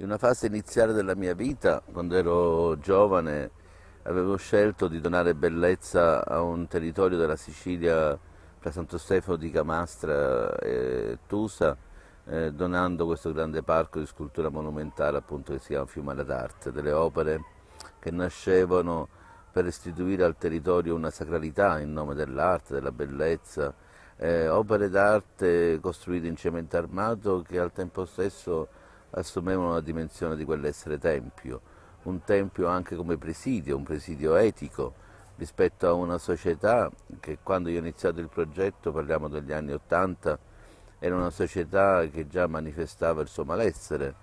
In una fase iniziale della mia vita, quando ero giovane, avevo scelto di donare bellezza a un territorio della Sicilia tra Santo Stefano di Camastra e Tusa, eh, donando questo grande parco di scultura monumentale appunto, che si chiama Fiumale d'Arte, delle opere che nascevano per restituire al territorio una sacralità in nome dell'arte, della bellezza, eh, opere d'arte costruite in cemento armato che al tempo stesso assumevano la dimensione di quell'essere tempio, un tempio anche come presidio, un presidio etico rispetto a una società che quando io ho iniziato il progetto, parliamo degli anni Ottanta, era una società che già manifestava il suo malessere,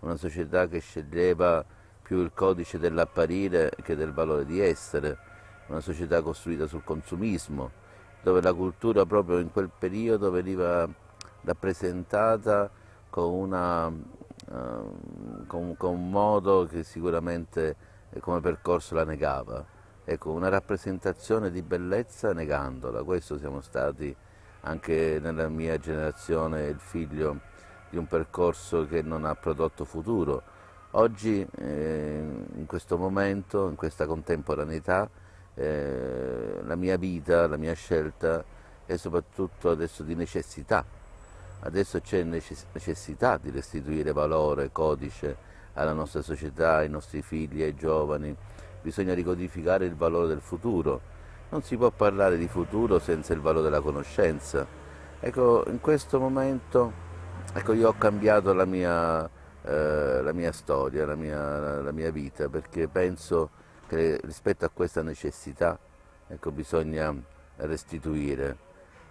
una società che sceglieva più il codice dell'apparire che del valore di essere, una società costruita sul consumismo, dove la cultura proprio in quel periodo veniva rappresentata con una Ehm, con, con un modo che sicuramente eh, come percorso la negava. Ecco, una rappresentazione di bellezza negandola, questo siamo stati anche nella mia generazione il figlio di un percorso che non ha prodotto futuro. Oggi, eh, in questo momento, in questa contemporaneità, eh, la mia vita, la mia scelta è soprattutto adesso di necessità Adesso c'è necessità di restituire valore, e codice alla nostra società, ai nostri figli, ai giovani. Bisogna ricodificare il valore del futuro. Non si può parlare di futuro senza il valore della conoscenza. Ecco, in questo momento ecco, io ho cambiato la mia, eh, la mia storia, la mia, la mia, vita, perché penso che rispetto a questa necessità ecco, bisogna restituire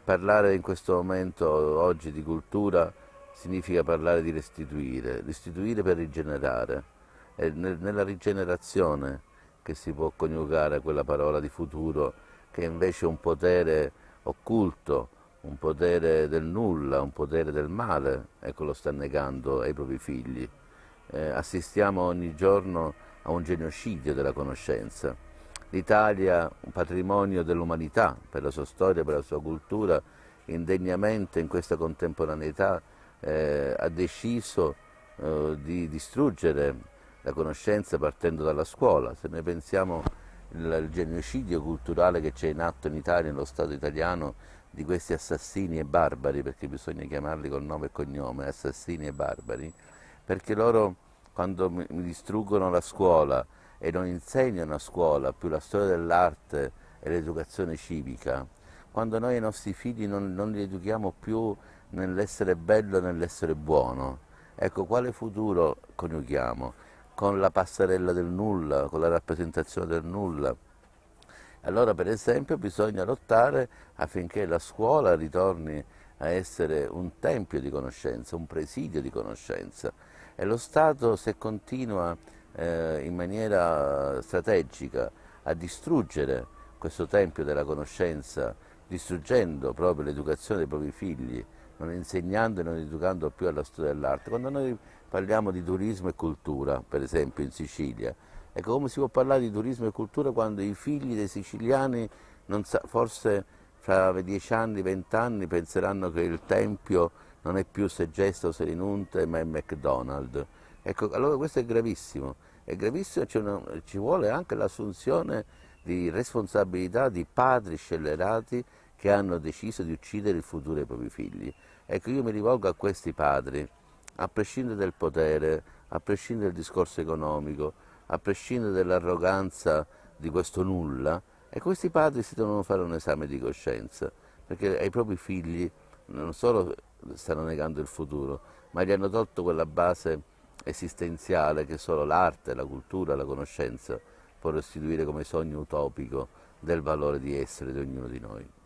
Parlare in questo momento, oggi, di cultura significa parlare di restituire, restituire per rigenerare. È nella rigenerazione che si può coniugare quella parola di futuro che è invece un potere occulto, un potere del nulla, un potere del male, ecco lo sta negando ai propri figli. Eh, assistiamo ogni giorno a un genocidio della conoscenza L'Italia, un patrimonio dell'umanità per la sua storia, per la sua cultura, indegnamente in questa contemporaneità eh, ha deciso eh, di distruggere la conoscenza partendo dalla scuola. Se noi pensiamo al genocidio culturale che c'è in atto in Italia, nello Stato italiano, di questi assassini e barbari, perché bisogna chiamarli col nome e cognome, assassini e barbari, perché loro quando mi distruggono la scuola, e non insegnano a scuola più la storia dell'arte e l'educazione civica, quando noi i nostri figli non, non li educhiamo più nell'essere bello e nell'essere buono, ecco quale futuro coniughiamo? Con la passerella del nulla, con la rappresentazione del nulla. Allora per esempio bisogna lottare affinché la scuola ritorni a essere un tempio di conoscenza, un presidio di conoscenza e lo Stato se continua eh, in maniera strategica a distruggere questo tempio della conoscenza, distruggendo proprio l'educazione dei propri figli, non insegnando e non educando più alla storia dell'arte. Quando noi parliamo di turismo e cultura, per esempio in Sicilia, ecco come si può parlare di turismo e cultura quando i figli dei siciliani sa, forse fra dieci anni, vent'anni penseranno che il tempio non è più Segesta o Serinunte, ma è McDonald's. Ecco, allora questo è gravissimo, è gravissimo, una, ci vuole anche l'assunzione di responsabilità di padri scellerati che hanno deciso di uccidere il futuro dei propri figli. Ecco, io mi rivolgo a questi padri, a prescindere dal potere, a prescindere dal discorso economico, a prescindere dall'arroganza di questo nulla, e questi padri si devono fare un esame di coscienza, perché ai propri figli non solo stanno negando il futuro, ma gli hanno tolto quella base esistenziale che solo l'arte, la cultura, la conoscenza può restituire come sogno utopico del valore di essere di ognuno di noi.